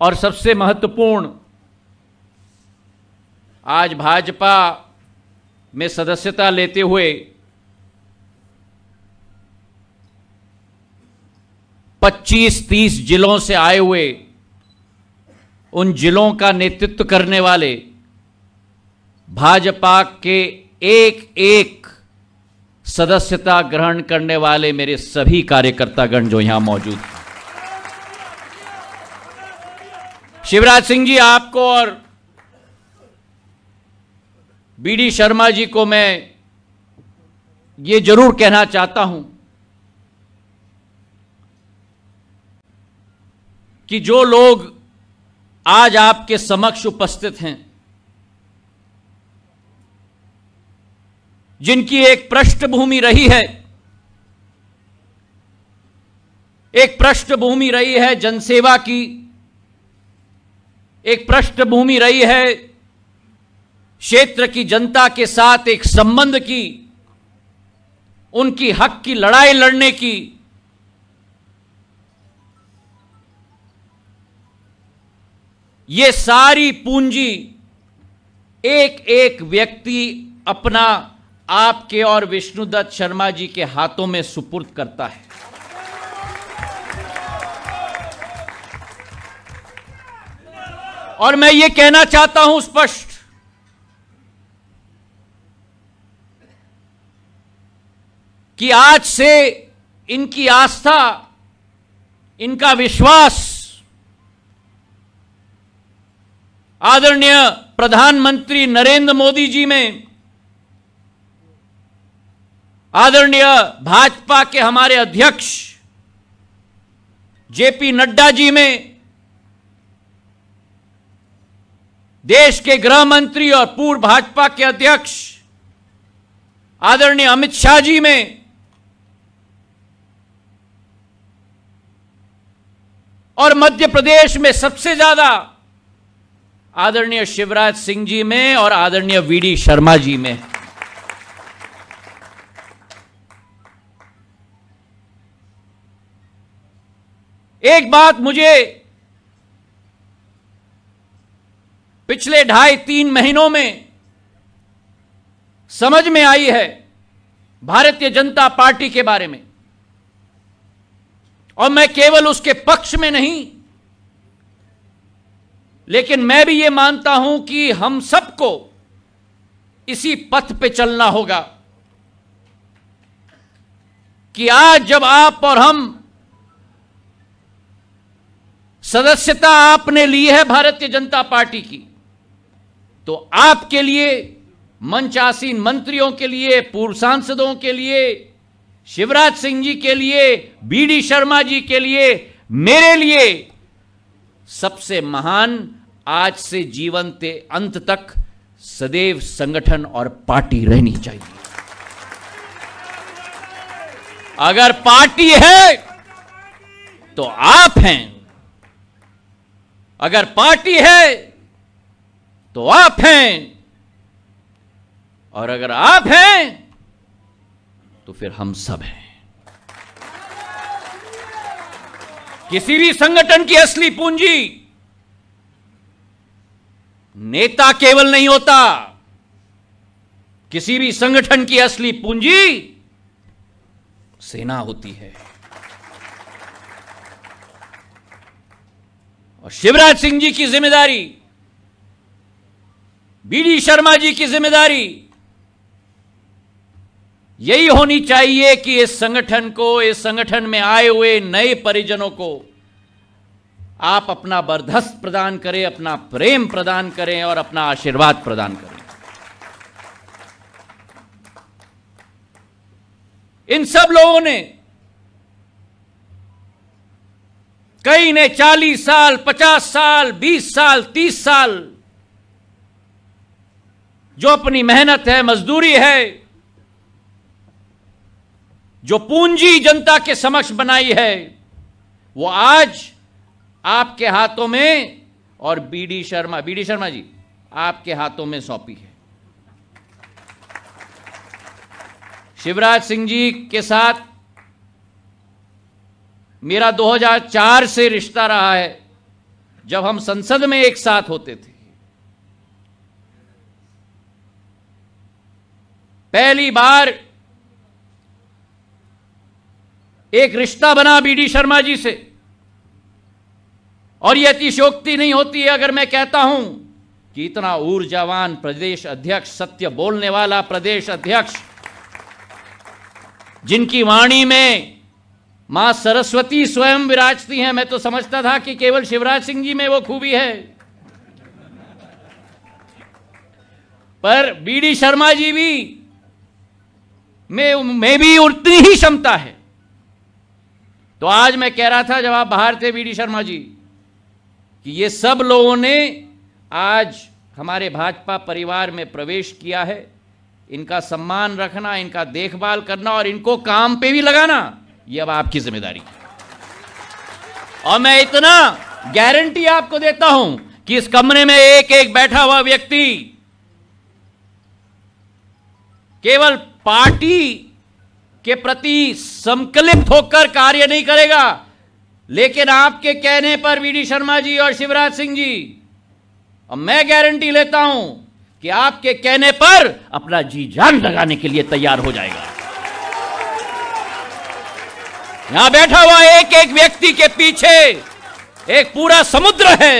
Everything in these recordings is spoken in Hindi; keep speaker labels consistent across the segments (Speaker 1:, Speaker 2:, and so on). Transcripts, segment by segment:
Speaker 1: और सबसे महत्वपूर्ण आज भाजपा में सदस्यता लेते हुए पच्चीस तीस जिलों से आए हुए उन जिलों का नेतृत्व करने वाले भाजपा के एक एक सदस्यता ग्रहण करने वाले मेरे सभी कार्यकर्तागण जो यहां मौजूद हैं शिवराज सिंह जी आपको और बीडी शर्मा जी को मैं ये जरूर कहना चाहता हूं कि जो लोग आज आपके समक्ष उपस्थित हैं जिनकी एक पृष्ठभूमि रही है एक पृष्ठभूमि रही है जनसेवा की एक पृष्ठभूमि रही है क्षेत्र की जनता के साथ एक संबंध की उनकी हक की लड़ाई लड़ने की ये सारी पूंजी एक एक व्यक्ति अपना आपके और विष्णुदत्त शर्मा जी के हाथों में सुपुर्द करता है और मैं ये कहना चाहता हूं स्पष्ट कि आज से इनकी आस्था इनका विश्वास आदरणीय प्रधानमंत्री नरेंद्र मोदी जी में आदरणीय भाजपा के हमारे अध्यक्ष जेपी नड्डा जी में देश के गृह मंत्री और पूर्व भाजपा के अध्यक्ष आदरणीय अमित शाह जी में और मध्य प्रदेश में सबसे ज्यादा आदरणीय शिवराज सिंह जी में और आदरणीय वीडी शर्मा जी में एक बात मुझे पिछले ढाई तीन महीनों में समझ में आई है भारतीय जनता पार्टी के बारे में और मैं केवल उसके पक्ष में नहीं लेकिन मैं भी ये मानता हूं कि हम सबको इसी पथ पे चलना होगा कि आज जब आप और हम सदस्यता आपने ली है भारतीय जनता पार्टी की तो आपके लिए मंचासीन मंत्रियों के लिए पूर्व सांसदों के लिए शिवराज सिंह जी के लिए बीडी शर्मा जी के लिए मेरे लिए सबसे महान आज से जीवन के अंत तक सदैव संगठन और पार्टी रहनी चाहिए अगर पार्टी है तो आप हैं अगर पार्टी है तो आप हैं और अगर आप हैं तो फिर हम सब हैं किसी भी संगठन की असली पूंजी नेता केवल नहीं होता किसी भी संगठन की असली पूंजी सेना होती है और शिवराज सिंह जी की जिम्मेदारी बीडी शर्मा जी की जिम्मेदारी यही होनी चाहिए कि इस संगठन को इस संगठन में आए हुए नए परिजनों को आप अपना बर्धस्त प्रदान करें अपना प्रेम प्रदान करें और अपना आशीर्वाद प्रदान करें इन सब लोगों ने कई ने 40 साल 50 साल 20 साल 30 साल जो अपनी मेहनत है मजदूरी है जो पूंजी जनता के समक्ष बनाई है वो आज आपके हाथों में और बीडी शर्मा बीडी शर्मा जी आपके हाथों में सौंपी है शिवराज सिंह जी के साथ मेरा 2004 से रिश्ता रहा है जब हम संसद में एक साथ होते थे पहली बार एक रिश्ता बना बीडी शर्मा जी से और यह अतिशोक्ति नहीं होती है अगर मैं कहता हूं कि इतना ऊर्जावान प्रदेश अध्यक्ष सत्य बोलने वाला प्रदेश अध्यक्ष जिनकी वाणी में मां सरस्वती स्वयं विराजती हैं मैं तो समझता था कि केवल शिवराज सिंह जी में वो खूबी है पर बीडी शर्मा जी भी में में भी उतनी ही क्षमता है तो आज मैं कह रहा था जब आप बाहर थे बी शर्मा जी कि ये सब लोगों ने आज हमारे भाजपा परिवार में प्रवेश किया है इनका सम्मान रखना इनका देखभाल करना और इनको काम पे भी लगाना ये अब आपकी जिम्मेदारी और मैं इतना गारंटी आपको देता हूं कि इस कमरे में एक एक बैठा हुआ व्यक्ति केवल पार्टी के प्रति संकलित होकर कार्य नहीं करेगा लेकिन आपके कहने पर वी डी शर्मा जी और शिवराज सिंह जी और मैं गारंटी लेता हूं कि आपके कहने पर अपना जी जान लगाने के लिए तैयार हो जाएगा यहां बैठा हुआ एक एक व्यक्ति के पीछे एक पूरा समुद्र है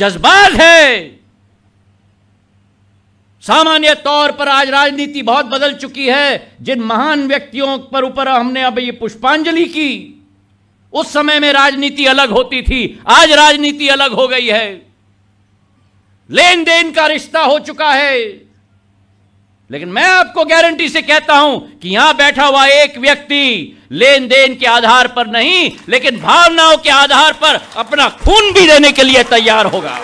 Speaker 1: जज्बात है सामान्य तौर पर आज राजनीति बहुत बदल चुकी है जिन महान व्यक्तियों पर ऊपर हमने अब ये पुष्पांजलि की उस समय में राजनीति अलग होती थी आज राजनीति अलग हो गई है लेन देन का रिश्ता हो चुका है लेकिन मैं आपको गारंटी से कहता हूं कि यहां बैठा हुआ एक व्यक्ति लेन देन के आधार पर नहीं लेकिन भावनाओं के आधार पर अपना खून भी देने के लिए तैयार होगा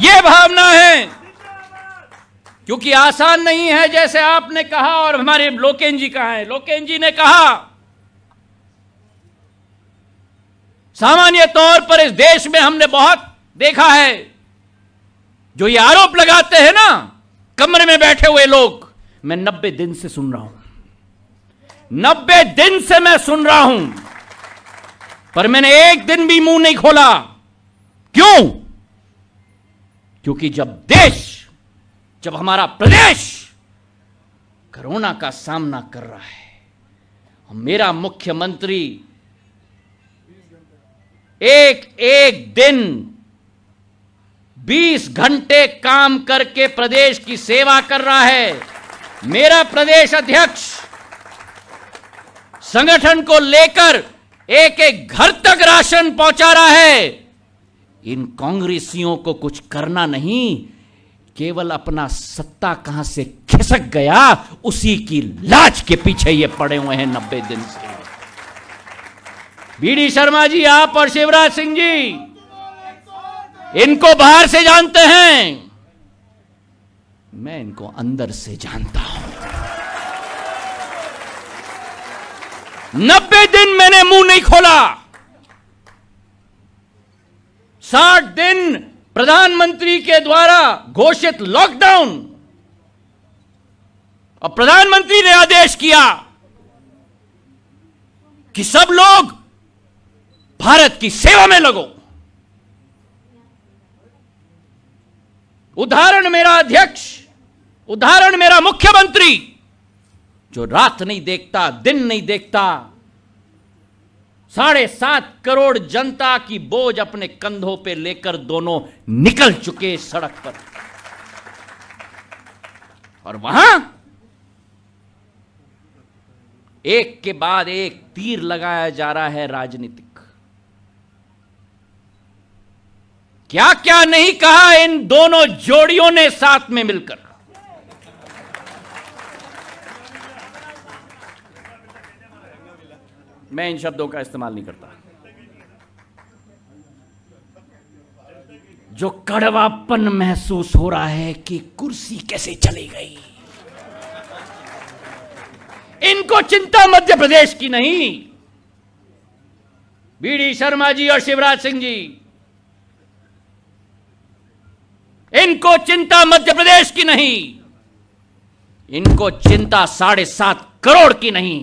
Speaker 1: ये भावना है क्योंकि आसान नहीं है जैसे आपने कहा और हमारे लोकेन जी कहा है लोकेन जी ने कहा सामान्य तौर पर इस देश में हमने बहुत देखा है जो ये आरोप लगाते हैं ना कमरे में बैठे हुए लोग मैं नब्बे दिन से सुन रहा हूं नब्बे दिन से मैं सुन रहा हूं पर मैंने एक दिन भी मुंह नहीं खोला क्यों क्योंकि जब देश जब हमारा प्रदेश कोरोना का सामना कर रहा है मेरा मुख्यमंत्री एक एक दिन 20 घंटे काम करके प्रदेश की सेवा कर रहा है मेरा प्रदेश अध्यक्ष संगठन को लेकर एक एक घर तक राशन पहुंचा रहा है इन कांग्रेसियों को कुछ करना नहीं केवल अपना सत्ता कहां से खिसक गया उसी की लाज के पीछे ये पड़े हुए हैं नब्बे दिन से बीडी शर्मा जी आप और शिवराज सिंह जी इनको बाहर से जानते हैं मैं इनको अंदर से जानता हूं नब्बे दिन मैंने मुंह नहीं खोला साठ दिन प्रधानमंत्री के द्वारा घोषित लॉकडाउन और प्रधानमंत्री ने आदेश किया कि सब लोग भारत की सेवा में लगो उदाहरण मेरा अध्यक्ष उदाहरण मेरा मुख्यमंत्री जो रात नहीं देखता दिन नहीं देखता साढ़े सात करोड़ जनता की बोझ अपने कंधों पे लेकर दोनों निकल चुके सड़क पर और वहां एक के बाद एक तीर लगाया जा रहा है राजनीतिक क्या क्या नहीं कहा इन दोनों जोड़ियों ने साथ में मिलकर मैं इन शब्दों का इस्तेमाल नहीं करता जो कड़वापन महसूस हो रहा है कि कुर्सी कैसे चली गई इनको चिंता मध्य प्रदेश की नहीं बीडी शर्मा जी और शिवराज सिंह जी इनको चिंता मध्य प्रदेश की नहीं इनको चिंता साढ़े सात करोड़ की नहीं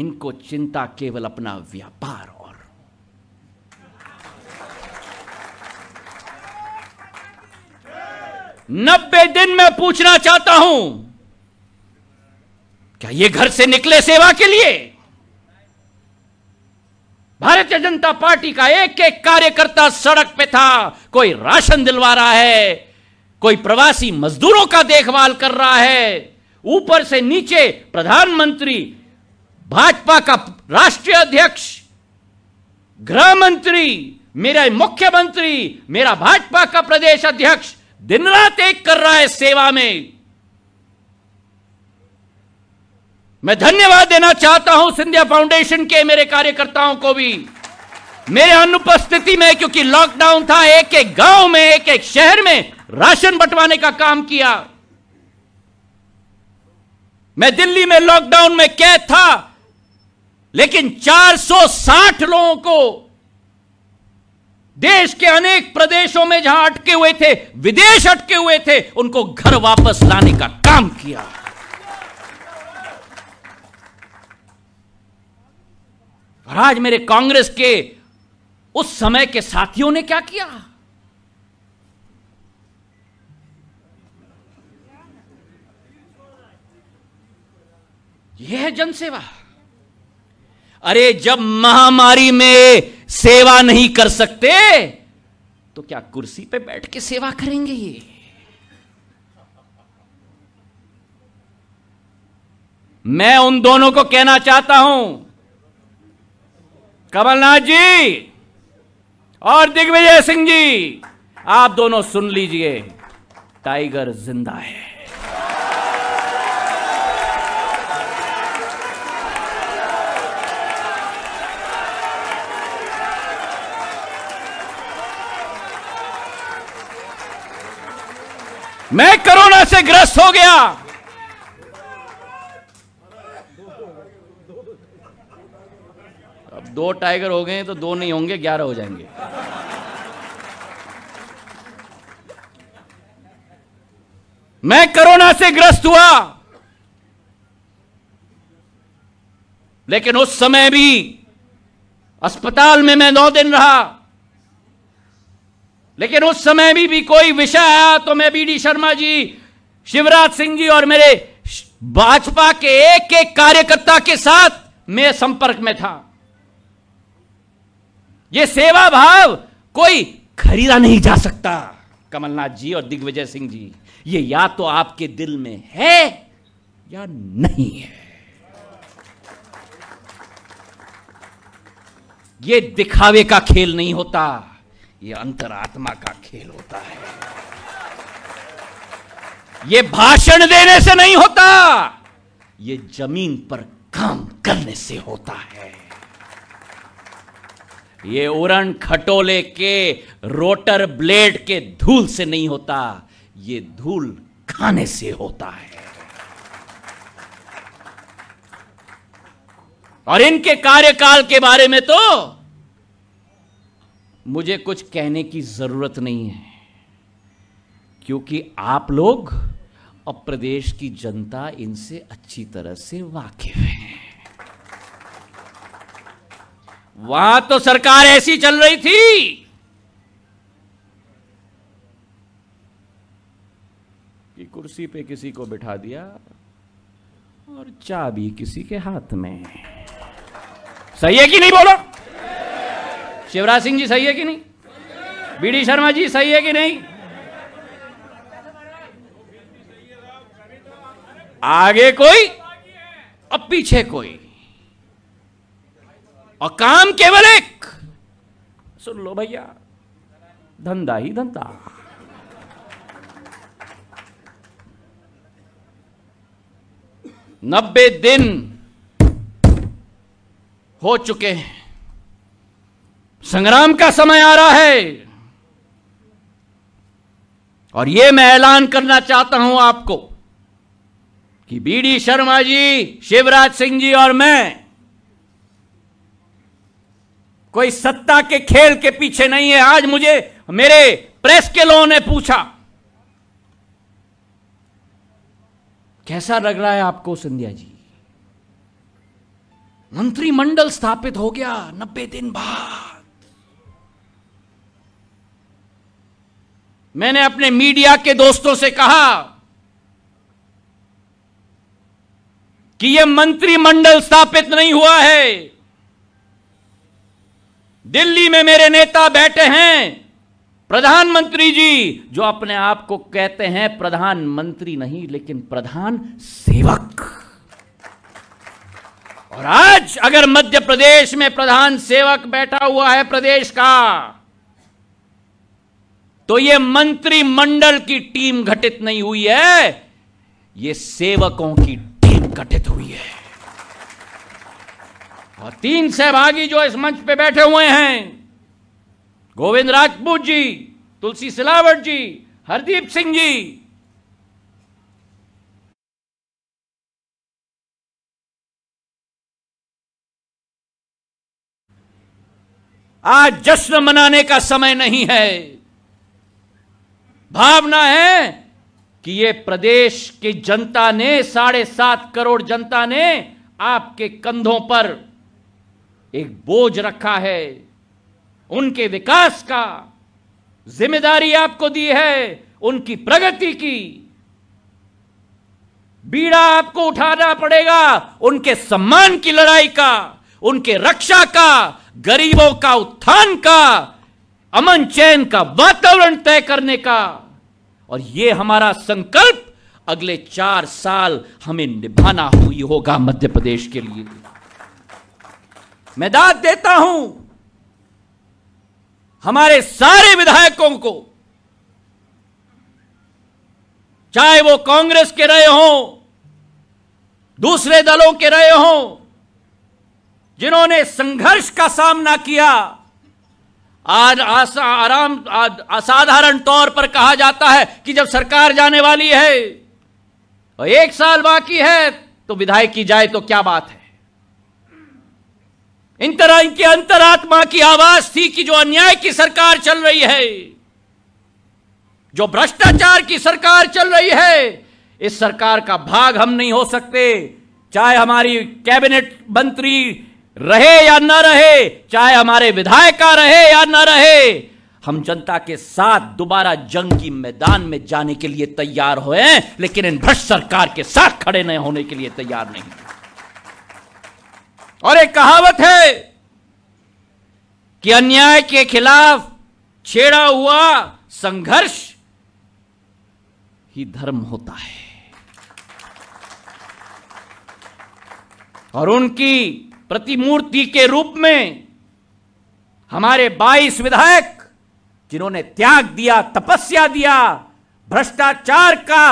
Speaker 1: इनको चिंता केवल अपना व्यापार और नब्बे दिन में पूछना चाहता हूं क्या ये घर से निकले सेवा के लिए भारतीय जनता पार्टी का एक एक कार्यकर्ता सड़क पे था कोई राशन दिलवा रहा है कोई प्रवासी मजदूरों का देखभाल कर रहा है ऊपर से नीचे प्रधानमंत्री भाजपा का राष्ट्रीय अध्यक्ष गृह मंत्री मेरा मुख्यमंत्री मेरा भाजपा का प्रदेश अध्यक्ष दिन रात एक कर रहा है सेवा में मैं धन्यवाद देना चाहता हूं सिंधिया फाउंडेशन के मेरे कार्यकर्ताओं को भी मेरे अनुपस्थिति में क्योंकि लॉकडाउन था एक एक गांव में एक एक शहर में राशन बंटवाने का काम किया मैं दिल्ली में लॉकडाउन में कैद था लेकिन 460 लोगों को देश के अनेक प्रदेशों में जहां अटके हुए थे विदेश अटके हुए थे उनको घर वापस लाने का काम किया और आज मेरे कांग्रेस के उस समय के साथियों ने क्या किया यह है जनसेवा अरे जब महामारी में सेवा नहीं कर सकते तो क्या कुर्सी पे बैठ के सेवा करेंगे ये मैं उन दोनों को कहना चाहता हूं कमलनाथ जी और दिग्विजय सिंह जी आप दोनों सुन लीजिए टाइगर जिंदा है मैं कोरोना से ग्रस्त हो गया अब दो टाइगर हो गए तो दो नहीं होंगे ग्यारह हो जाएंगे मैं कोरोना से ग्रस्त हुआ लेकिन उस समय भी अस्पताल में मैं नौ दिन रहा लेकिन उस समय भी, भी कोई विषय आया तो मैं बी डी शर्मा जी शिवराज सिंह जी और मेरे भाजपा के एक एक कार्यकर्ता के साथ मैं संपर्क में था यह सेवा भाव कोई खरीदा नहीं जा सकता कमलनाथ जी और दिग्विजय सिंह जी ये या तो आपके दिल में है या नहीं है ये दिखावे का खेल नहीं होता ये अंतरात्मा का खेल होता है ये भाषण देने से नहीं होता ये जमीन पर काम करने से होता है ये उरण खटोले के रोटर ब्लेड के धूल से नहीं होता ये धूल खाने से होता है और इनके कार्यकाल के बारे में तो मुझे कुछ कहने की ज़रूरत नहीं है क्योंकि आप लोग और प्रदेश की जनता इनसे अच्छी तरह से वाकिफ है वहां तो सरकार ऐसी चल रही थी कि कुर्सी पे किसी को बिठा दिया और चाबी किसी के हाथ में सही है कि नहीं बोला शिवराज सिंह जी सही है कि नहीं बी डी शर्मा जी सही है कि नहीं आगे कोई और पीछे कोई और काम केवल एक सुन लो भैया धंधा ही धंधा नब्बे दिन हो चुके हैं संग्राम का समय आ रहा है और यह मैं ऐलान करना चाहता हूं आपको कि बीडी शर्मा जी शिवराज सिंह जी और मैं कोई सत्ता के खेल के पीछे नहीं है आज मुझे मेरे प्रेस के लोगों ने पूछा कैसा लग रहा है आपको संध्या जी मंत्रिमंडल स्थापित हो गया नब्बे दिन बाद मैंने अपने मीडिया के दोस्तों से कहा कि यह मंत्रिमंडल स्थापित नहीं हुआ है दिल्ली में मेरे नेता बैठे हैं प्रधानमंत्री जी जो अपने आप को कहते हैं प्रधानमंत्री नहीं लेकिन प्रधान सेवक और आज अगर मध्य प्रदेश में प्रधान सेवक बैठा हुआ है प्रदेश का तो ये मंत्रिमंडल की टीम घटित नहीं हुई है ये सेवकों की टीम घटित हुई है और तीन सहभागी जो इस मंच पे बैठे हुए हैं गोविंद राजपूत जी तुलसी सिलावट जी हरदीप सिंह जी आज जश्न मनाने का समय नहीं है भावना है कि ये प्रदेश की जनता ने साढ़े सात करोड़ जनता ने आपके कंधों पर एक बोझ रखा है उनके विकास का जिम्मेदारी आपको दी है उनकी प्रगति की बीड़ा आपको उठाना पड़ेगा उनके सम्मान की लड़ाई का उनके रक्षा का गरीबों का उत्थान का अमन चैन का वातावरण तय करने का और ये हमारा संकल्प अगले चार साल हमें निभाना हुई होगा मध्य प्रदेश के लिए मैं दाद देता हूं हमारे सारे विधायकों को चाहे वो कांग्रेस के रहे हों दूसरे दलों के रहे हों जिन्होंने संघर्ष का सामना किया आज आराम असाधारण तौर पर कहा जाता है कि जब सरकार जाने वाली है और एक साल बाकी है तो विधायक की जाए तो क्या बात है इन तरह इनकी अंतरात्मा की आवाज थी कि जो अन्याय की सरकार चल रही है जो भ्रष्टाचार की सरकार चल रही है इस सरकार का भाग हम नहीं हो सकते चाहे हमारी कैबिनेट मंत्री रहे या न रहे चाहे हमारे विधायक का रहे या न रहे हम जनता के साथ दोबारा जंग की मैदान में जाने के लिए तैयार हुए हैं लेकिन इन भ्रष्ट सरकार के साथ खड़े न होने के लिए तैयार नहीं और एक कहावत है कि अन्याय के खिलाफ छेड़ा हुआ संघर्ष ही धर्म होता है और उनकी प्रतिमूर्ति के रूप में हमारे 22 विधायक जिन्होंने त्याग दिया तपस्या दिया भ्रष्टाचार का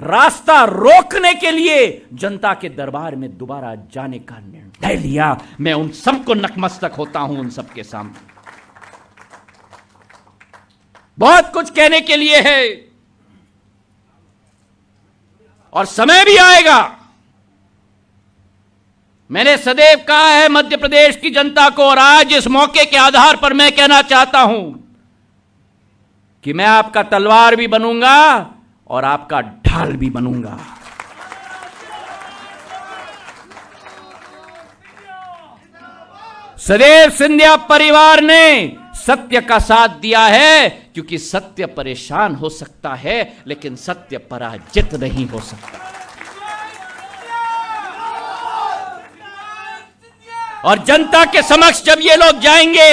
Speaker 1: रास्ता रोकने के लिए जनता के दरबार में दोबारा जाने का निर्णय लिया मैं उन सबको नकमस्तक होता हूं उन सबके सामने बहुत कुछ कहने के लिए है और समय भी आएगा मैंने सदैव कहा है मध्य प्रदेश की जनता को और आज इस मौके के आधार पर मैं कहना चाहता हूं कि मैं आपका तलवार भी बनूंगा और आपका ढाल भी बनूंगा सदैव सिंधिया परिवार ने सत्य का साथ दिया है क्योंकि सत्य परेशान हो सकता है लेकिन सत्य पराजित नहीं हो सकता और जनता के समक्ष जब ये लोग जाएंगे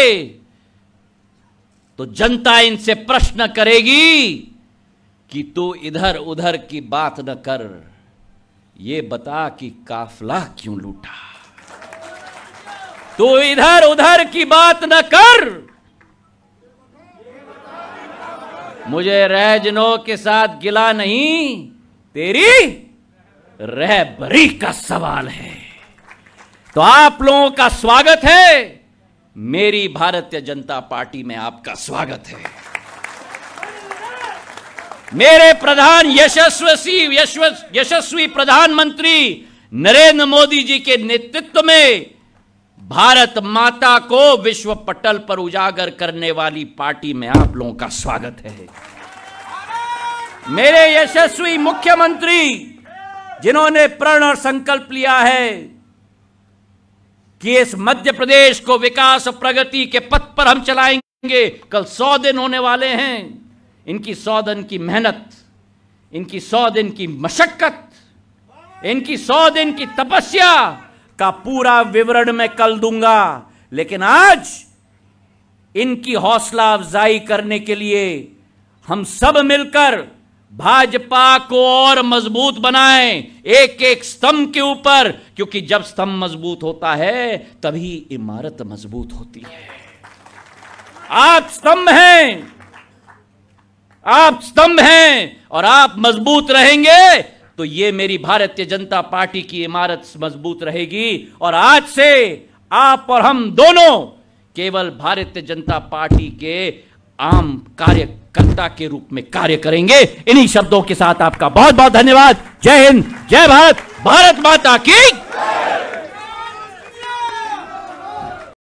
Speaker 1: तो जनता इनसे प्रश्न करेगी कि तू इधर उधर की बात न कर ये बता कि काफला क्यों लूटा तू इधर उधर की बात न कर मुझे रहजनों के साथ गिला नहीं तेरी रहबरी का सवाल है तो आप लोगों का स्वागत है मेरी भारतीय जनता पार्टी में आपका स्वागत है मेरे प्रधान यशस्वी यशस्वी प्रधानमंत्री नरेंद्र मोदी जी के नेतृत्व में भारत माता को विश्व पटल पर उजागर करने वाली पार्टी में आप लोगों का स्वागत है मेरे यशस्वी मुख्यमंत्री जिन्होंने प्रण और संकल्प लिया है कि इस मध्य प्रदेश को विकास प्रगति के पथ पर हम चलाएंगे कल सौ दिन होने वाले हैं इनकी सौ दिन की मेहनत इनकी सौ दिन की मशक्कत इनकी सौ दिन की तपस्या का पूरा विवरण मैं कल दूंगा लेकिन आज इनकी हौसला अफजाई करने के लिए हम सब मिलकर भाजपा को और मजबूत बनाएं एक एक स्तंभ के ऊपर क्योंकि जब स्तंभ मजबूत होता है तभी इमारत मजबूत होती है आप स्तंभ हैं आप स्तंभ हैं और आप मजबूत रहेंगे तो ये मेरी भारतीय जनता पार्टी की इमारत मजबूत रहेगी और आज से आप और हम दोनों केवल भारतीय जनता पार्टी के आम कार्यकर्ता के रूप में कार्य करेंगे इन्हीं शब्दों के साथ आपका बहुत बहुत धन्यवाद जय हिंद जय भारत भारत माता की